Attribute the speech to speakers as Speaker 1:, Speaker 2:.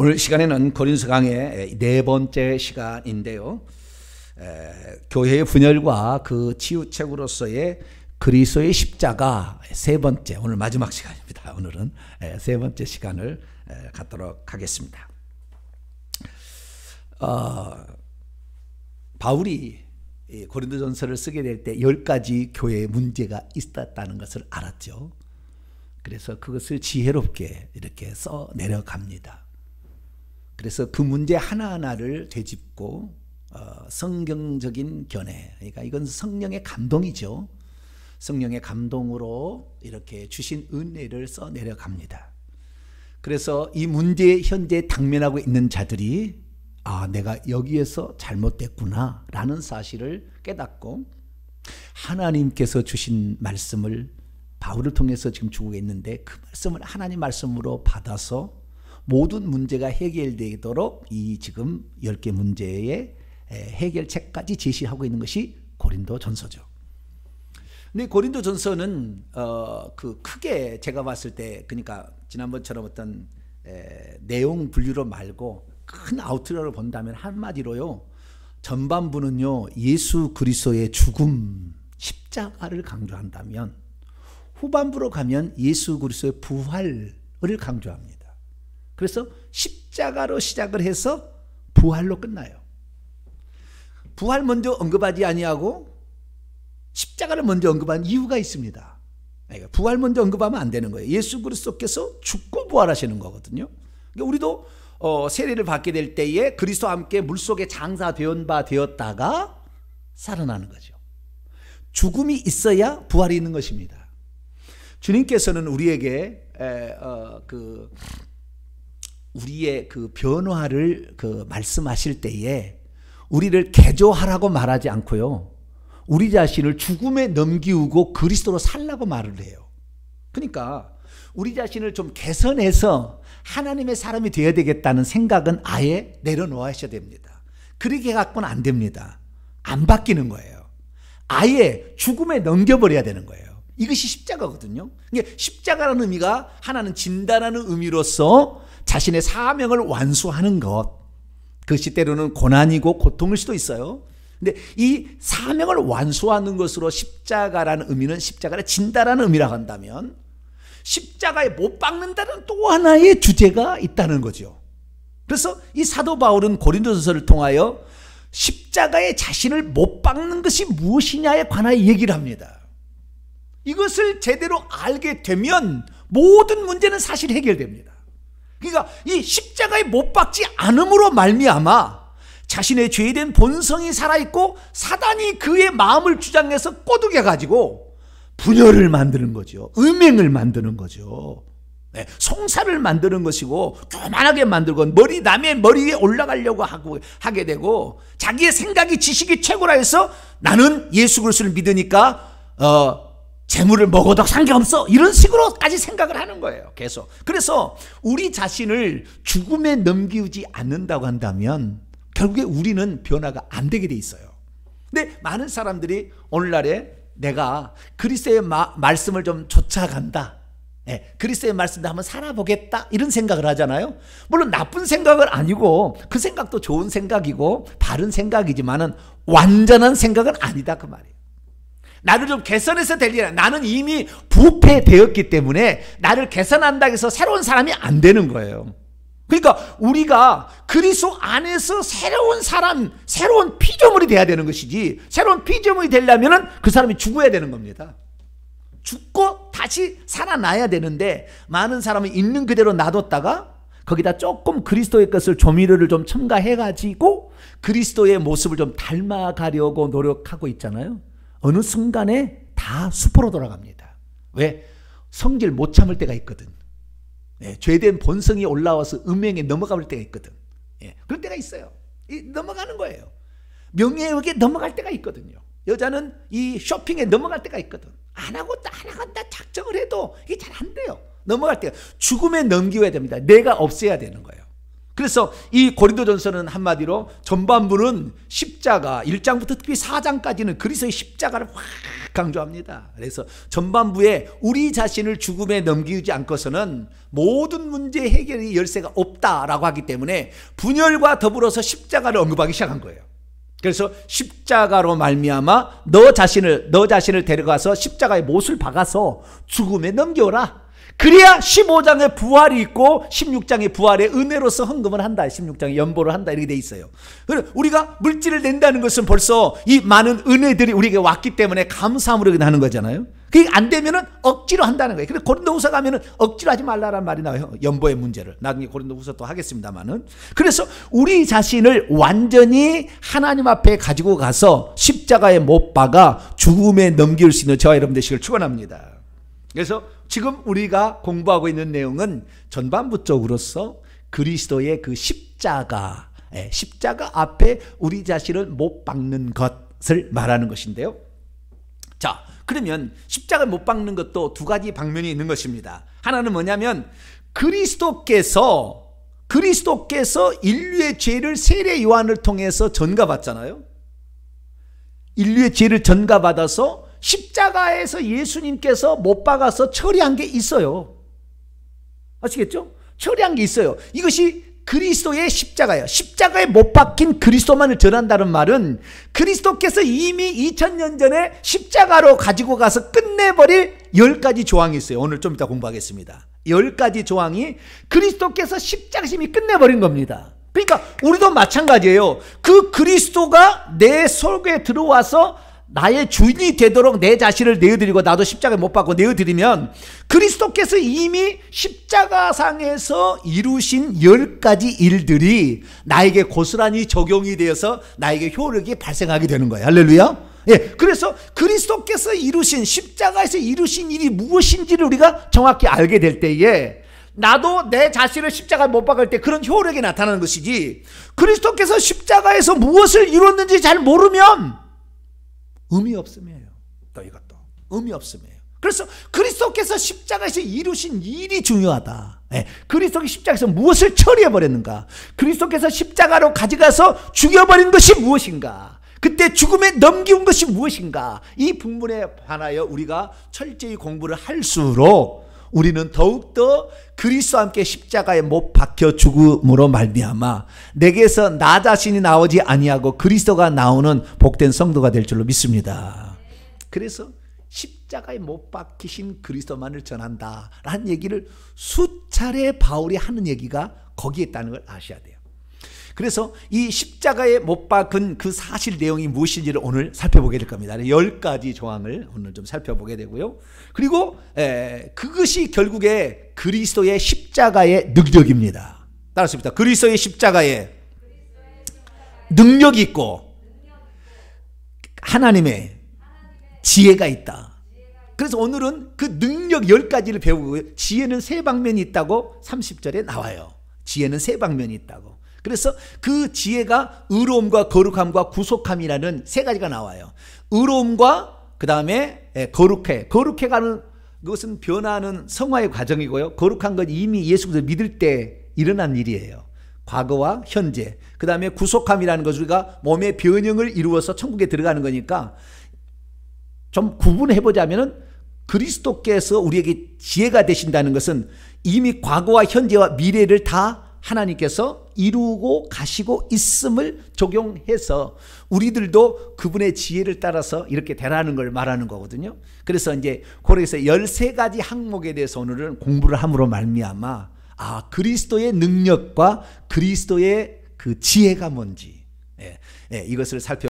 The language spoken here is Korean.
Speaker 1: 오늘 시간에는 고린스 강의 네 번째 시간인데요. 에, 교회의 분열과 그 치유책으로서의 그리스의 십자가 세 번째 오늘 마지막 시간입니다. 오늘은 에, 세 번째 시간을 에, 갖도록 하겠습니다. 어, 바울이 고린도전서를 쓰게 될 때 열 가지 교회의 문제가 있었다는 것을 알았죠. 그래서 그것을 지혜롭게 이렇게 써 내려갑니다. 그래서 그 문제 하나하나를 되짚고 어, 성경적인 견해, 그러니까 이건 성령의 감동이죠. 성령의 감동으로 이렇게 주신 은혜를 써 내려갑니다. 그래서 이 문제에 현재 당면하고 있는 자들이 아, 내가 여기에서 잘못됐구나 라는 사실을 깨닫고 하나님께서 주신 말씀을 바울을 통해서 지금 주고 있는데 그 말씀을 하나님 말씀으로 받아서 모든 문제가 해결되도록 이 지금 10개 문제의 해결책까지 제시하고 있는 것이 고린도 전서죠. 근데 고린도 전서는 어, 그 크게 제가 봤을 때 그러니까 지난번처럼 어떤 에, 내용 분류로 말고 큰 아우트라로 본다면 한마디로요. 전반부는요. 예수 그리스도의 죽음 십자가를 강조한다면 후반부로 가면 예수 그리스도의 부활을 강조합니다. 그래서 십자가로 시작을 해서 부활로 끝나요. 부활 먼저 언급하지 아니하고 십자가를 먼저 언급한 이유가 있습니다. 그러니까 부활 먼저 언급하면 안 되는 거예요. 예수 그리스도께서 죽고 부활하시는 거거든요. 그러니까 우리도 어, 세례를 받게 될 때에 그리스도와 함께 물속에 장사되었 바 되었다가 살아나는 거죠. 죽음이 있어야 부활이 있는 것입니다. 주님께서는 우리에게 에, 어, 그 우리의 그 변화를 그 말씀하실 때에 우리를 개조하라고 말하지 않고요. 우리 자신을 죽음에 넘기우고 그리스도로 살라고 말을 해요. 그러니까 우리 자신을 좀 개선해서 하나님의 사람이 되어야 되겠다는 생각은 아예 내려놓으셔야 됩니다. 그렇게 갖고는 안 됩니다. 안 바뀌는 거예요. 아예 죽음에 넘겨버려야 되는 거예요. 이것이 십자가거든요. 이게 십자가라는 의미가 하나는 진다라는 의미로서 자신의 사명을 완수하는 것. 그것이 때로는 고난이고 고통일 수도 있어요. 근데 이 사명을 완수하는 것으로 십자가라는 의미는 십자가를 진다라는 의미라고 한다면 십자가에 못 박는다는 또 하나의 주제가 있다는 거죠. 그래서 이 사도 바울은 고린도서를 통하여 십자가에 자신을 못 박는 것이 무엇이냐에 관하여 얘기를 합니다. 이것을 제대로 알게 되면 모든 문제는 사실 해결됩니다. 그러니까 이 십자가에 못 박지 않음으로 말미암아 자신의 죄에 대한 본성이 살아있고 사단이 그의 마음을 주장해서 꼬드겨 가지고 분열을 만드는 거죠. 음행을 만드는 거죠. 네, 송사를 만드는 것이고 교만하게 만들고 머리 남의 머리에 올라가려고 하고 하게 되고 자기의 생각이 지식이 최고라 해서 나는 예수 그리스도를 믿으니까 어, 재물을 먹어도 상관없어. 이런 식으로까지 생각을 하는 거예요. 계속. 그래서 우리 자신을 죽음에 넘기지 않는다고 한다면 결국에 우리는 변화가 안 되게 돼 있어요. 근데 많은 사람들이 오늘날에 내가 그리스의 마, 말씀을 좀 쫓아간다. 예, 그리스의 말씀도 한번 살아보겠다 이런 생각을 하잖아요. 물론 나쁜 생각은 아니고 그 생각도 좋은 생각이고 바른 생각이지만은 완전한 생각은 아니다 그 말이에요. 나를 좀 개선해서 될 일이야. 나는 이미 부패되었기 때문에 나를 개선한다 해서 새로운 사람이 안 되는 거예요. 그러니까 우리가 그리스도 안에서 새로운 사람, 새로운 피조물이 돼야 되는 것이지 새로운 피조물이 되려면 그 사람이 죽어야 되는 겁니다. 죽고 다시 살아나야 되는데 많은 사람은 있는 그대로 놔뒀다가 거기다 조금 그리스도의 것을 조미료를 좀 첨가해 가지고 그리스도의 모습을 좀 닮아가려고 노력하고 있잖아요. 어느 순간에 다 수포로 돌아갑니다. 왜? 성질 못 참을 때가 있거든. 예, 죄된 본성이 올라와서 음행에 넘어갈 때가 있거든. 예, 그런 때가 있어요. 이, 넘어가는 거예요. 명예욕에 넘어갈 때가 있거든요. 여자는 이 쇼핑에 넘어갈 때가 있거든. 안 하고 안 한다 작정을 해도 이게 잘 안 돼요. 넘어갈 때 죽음에 넘겨야 됩니다. 내가 없애야 되는 거예요. 그래서 이 고린도전서는 한마디로 전반부는 십자가 1장부터 특히 4장까지는 그리스의 십자가를 확 강조합니다. 그래서 전반부에 우리 자신을 죽음에 넘기지 않고서는 모든 문제 해결의 열쇠가 없다라고 하기 때문에 분열과 더불어서 십자가를 언급하기 시작한 거예요. 그래서 십자가로 말미암아 너 자신을 너 자신을 데려가서 십자가의 못을 박아서 죽음에 넘겨라. 그래야 15장의 부활이 있고 16장의 부활의 은혜로서 헌금을 한다. 16장의 연보를 한다. 이렇게 돼 있어요. 우리가 물질을 낸다는 것은 벌써 이 많은 은혜들이 우리에게 왔기 때문에 감사함으로 하는 거잖아요. 그게 안 되면은 억지로 한다는 거예요. 그런데 고린도후서 가면은 억지로 하지 말라란 말이 나와요. 연보의 문제를. 나중에 고린도후서 또 하겠습니다만은. 그래서 우리 자신을 완전히 하나님 앞에 가지고 가서 십자가에 못 박아 죽음에 넘길 수 있는 저와 여러분 되시길 축원합니다. 그래서 지금 우리가 공부하고 있는 내용은 전반부적으로서 그리스도의 그 십자가, 예, 십자가 앞에 우리 자신을 못 박는 것을 말하는 것인데요. 자, 그러면 십자가 못 박는 것도 두 가지 방면이 있는 것입니다. 하나는 뭐냐면 그리스도께서 그리스도께서 인류의 죄를 세례 요한을 통해서 전가받잖아요. 인류의 죄를 전가받아서 십자가에서 예수님께서 못 박아서 처리한 게 있어요. 아시겠죠? 처리한 게 있어요. 이것이 그리스도의 십자가예요. 십자가에 못 박힌 그리스도만을 전한다는 말은 그리스도께서 이미 2000년 전에 십자가로 가지고 가서 끝내버릴 10가지 조항이 있어요. 오늘 좀 이따 공부하겠습니다. 10가지 조항이 그리스도께서 십자심이 끝내버린 겁니다. 그러니까 우리도 마찬가지예요. 그 그리스도가 내 속에 들어와서 나의 주인이 되도록 내 자신을 내어드리고 나도 십자가에 못 박고 내어드리면 그리스도께서 이미 십자가상에서 이루신 열 가지 일들이 나에게 고스란히 적용이 되어서 나에게 효력이 발생하게 되는 거예요. 할렐루야. 예, 그래서 그리스도께서 이루신 십자가에서 이루신 일이 무엇인지를 우리가 정확히 알게 될 때에 나도 내 자신을 십자가에 못 박을 때 그런 효력이 나타나는 것이지 그리스도께서 십자가에서 무엇을 이루었는지잘 모르면 의미 없음이에요. 또 이것도 의미 없음이에요. 그래서 그리스도께서 십자가에서 이루신 일이 중요하다. 예, 그리스도가 십자가에서 무엇을 처리해 버렸는가? 그리스도께서 십자가로 가져가서 죽여버린 것이 무엇인가? 그때 죽음에 넘기운 것이 무엇인가? 이분에 관하여 우리가 철저히 공부를 할수록 우리는 더욱더 그리스도와 함께 십자가에 못 박혀 죽음으로 말미암아 내게서 나 자신이 나오지 아니하고 그리스도가 나오는 복된 성도가 될 줄로 믿습니다. 그래서 십자가에 못 박히신 그리스도만을 전한다라는 얘기를 수차례 바울이 하는 얘기가 거기에 있다는 걸 아셔야 돼요. 그래서 이 십자가에 못 박은 그 사실 내용이 무엇인지를 오늘 살펴보게 될 겁니다. 열 가지 조항을 오늘 좀 살펴보게 되고요. 그리고 에, 그것이 결국에 그리스도의 십자가의 능력입니다. 따라서부터 그리스도의 십자가에 능력이 있고 하나님의 지혜가 있다. 그래서 오늘은 그 능력 열가지를 배우고 지혜는 세 방면이 있다고 30절에 나와요. 지혜는 세 방면이 있다고. 그래서 그 지혜가 의로움과 거룩함과 구속함이라는 세 가지가 나와요. 의로움과 그 다음에 예, 거룩해. 거룩해가는 것은 변화하는 성화의 과정이고요. 거룩한 건 이미 예수 그리 믿을 때 일어난 일이에요. 과거와 현재. 그 다음에 구속함이라는 것은 우리가 몸의 변형을 이루어서 천국에 들어가는 거니까 좀 구분해 보자면 그리스도께서 우리에게 지혜가 되신다는 것은 이미 과거와 현재와 미래를 다 하나님께서 이루고 가시고 있음을 적용해서 우리들도 그분의 지혜를 따라서 이렇게 되라는 걸 말하는 거거든요. 그래서 이제 고래에서 13가지 항목에 대해서 오늘은 공부를 함으로 말미암아 아 그리스도의 능력과 그리스도의 그 지혜가 뭔지 예, 예, 이것을 살펴